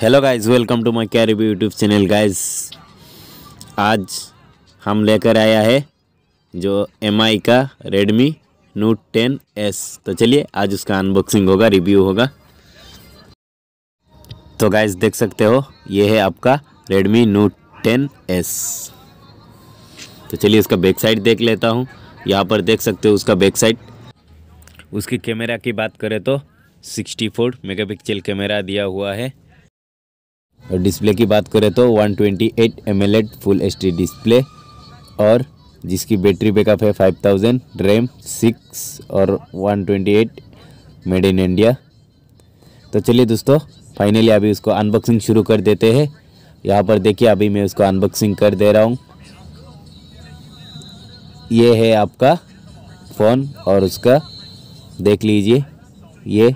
hello guys welcome to my कैरिबी YouTube channel guys आज हम लेकर आया है जो एम का रेडमी नोट टेन एस तो चलिए आज उसका अनबॉक्सिंग होगा रिव्यू होगा तो गाइस देख सकते हो ये है आपका रेडमी नोट टेन एस तो चलिए उसका बैक साइड देख लेता हूँ यहाँ पर देख सकते हो उसका बैक साइड उसकी कैमरा की बात करें तो 64 मेगापिक्सल कैमरा दिया हुआ है और डिस्प्ले की बात करें तो 128 twenty eight full H display और जिसकी बैटरी बैकअप है 5000 रैम 6 और 128 मेड इन इंडिया तो चलिए दोस्तों फाइनली अभी उसको अनबॉक्सिंग शुरू कर देते हैं यहाँ पर देखिए अभी मैं उसको अनबॉक्सिंग कर दे रहा हूँ ये है आपका फ़ोन और उसका देख लीजिए ये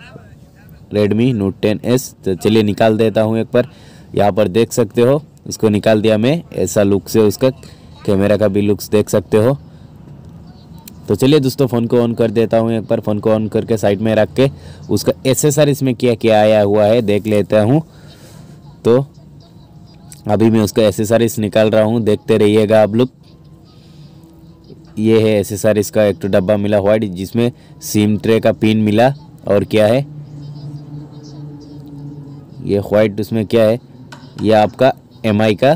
रेडमी नोट टेन एस तो चलिए निकाल देता हूँ एक बार यहाँ पर देख सकते हो इसको निकाल दिया मैं ऐसा लुक से उसका कैमरा का भी लुक्स देख सकते हो तो चलिए दोस्तों फ़ोन को ऑन कर देता हूँ एक बार फ़ोन को ऑन करके साइड में रख के उसका एसेसर इसमें क्या क्या आया हुआ है देख लेता हूँ तो अभी मैं उसका एसेसरीज निकाल रहा हूँ देखते रहिएगा आप लोग ये है एसेसरीज का एक तो डब्बा मिला वाइट जिसमें सिम ट्रे का पिन मिला और क्या है ये वाइट उसमें क्या है ये आपका एम का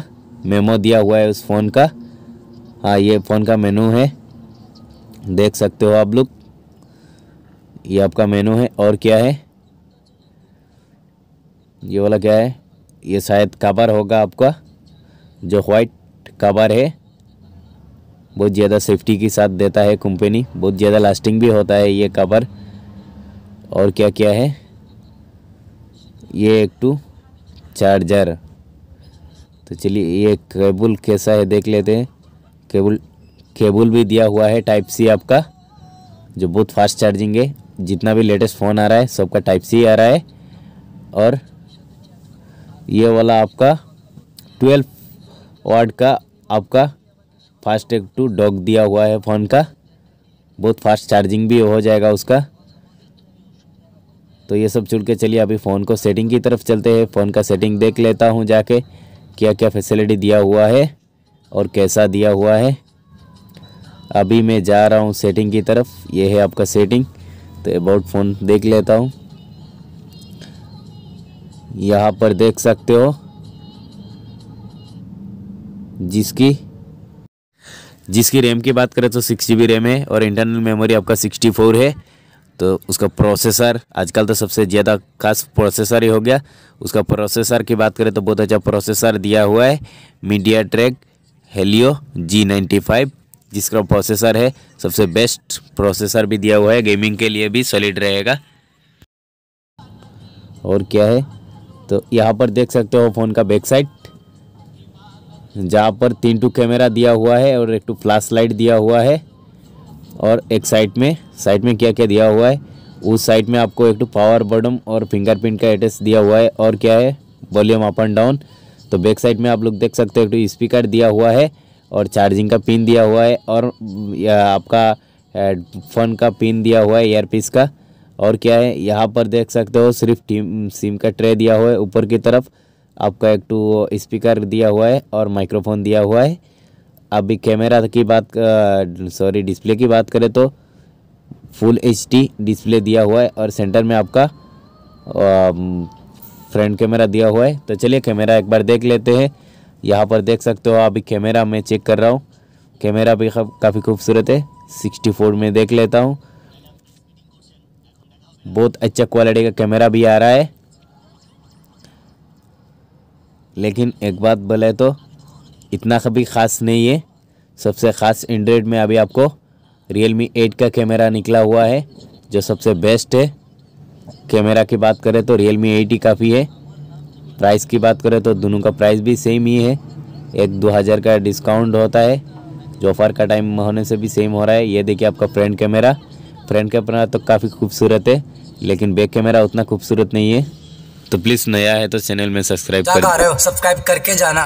मेमो दिया हुआ है उस फ़ोन का हाँ ये फ़ोन का मेनू है देख सकते हो आप लोग ये आपका मेनू है और क्या है ये वाला क्या है ये शायद कवर होगा आपका जो वाइट कवर है बहुत ज़्यादा सेफ्टी के साथ देता है कंपनी बहुत ज़्यादा लास्टिंग भी होता है ये कवर और क्या क्या है ये एक टू चार्जर तो चलिए ये केबल कैसा है देख लेते हैं केबल केबल भी दिया हुआ है टाइप सी आपका जो बहुत फास्ट चार्जिंग है जितना भी लेटेस्ट फ़ोन आ रहा है सबका टाइप सी आ रहा है और ये वाला आपका ट्वेल्व वाट का आपका एक टू डॉग दिया हुआ है फ़ोन का बहुत फास्ट चार्जिंग भी हो जाएगा उसका तो ये सब चुन के चलिए अभी फ़ोन को सेटिंग की तरफ चलते हैं फ़ोन का सेटिंग देख लेता हूँ जाके क्या क्या फैसिलिटी दिया हुआ है और कैसा दिया हुआ है अभी मैं जा रहा हूँ सेटिंग की तरफ ये है आपका सेटिंग तो अबाउट फ़ोन देख लेता हूँ यहाँ पर देख सकते हो जिसकी जिसकी रैम की बात करें तो सिक्स जी रैम है और इंटरनल मेमोरी आपका सिक्सटी फोर है तो उसका प्रोसेसर आजकल तो सबसे ज़्यादा खास प्रोसेसर ही हो गया उसका प्रोसेसर की बात करें तो बहुत अच्छा प्रोसेसर दिया हुआ है MediaTek Helio G ninety five जिसका प्रोसेसर है सबसे बेस्ट प्रोसेसर भी दिया हुआ है गेमिंग के लिए भी सॉलिड रहेगा और क्या है तो यहाँ पर देख सकते हो फ़ोन का बैक साइड जहाँ पर तीन टू कैमरा दिया हुआ है और एक टू फ्लैश लाइट दिया हुआ है और एक साइड में साइड में क्या क्या दिया हुआ है उस साइड में आपको एक पावर बटन और फिंगरप्रिंट का एड्रेस दिया हुआ है और क्या है वॉल्यूम अप एंड डाउन तो बैक साइड में आप लोग देख सकते हो एक स्पीकर दिया हुआ है और चार्जिंग का पिन दिया हुआ है और आपका फ़ोन eh, का पिन दिया हुआ है एयरपीस का और क्या है यहाँ पर देख सकते हो सिर्फ टीम सिम का ट्रे दिया हुआ है ऊपर की तरफ आपका एक टू स्पीकर दिया हुआ है और माइक्रोफोन दिया हुआ है अभी कैमरा की बात सॉरी डिस्प्ले की बात करें तो फुल एच डिस्प्ले दिया हुआ है और सेंटर में आपका फ्रंट कैमरा दिया हुआ है तो चलिए कैमरा एक बार देख लेते हैं यहाँ पर देख सकते हो अभी कैमरा मैं चेक कर रहा हूँ कैमरा भी काफ़ी खूबसूरत है सिक्सटी फोर में देख लेता हूँ बहुत अच्छा क्वालिटी का कैमरा भी आ रहा है लेकिन एक बात बोले तो इतना कभी ख़ास नहीं है सबसे ख़ास एंड्रॉयड में अभी आपको रियल मी एट का कैमरा निकला हुआ है जो सबसे बेस्ट है कैमरा की बात करें तो रियल मी एट ही काफ़ी है प्राइस की बात करें तो दोनों का प्राइस भी सेम ही है एक दो हज़ार का डिस्काउंट होता है जो ऑफर का टाइम होने से भी सेम हो रहा है ये देखिए आपका फ्रंट कैमरा फ्रंट कैमरा तो काफ़ी खूबसूरत है लेकिन बैक कैमरा उतना खूबसूरत नहीं है तो प्लीज़ नया है तो चैनल में सब्सक्राइब कर सब्सक्राइब करके जाना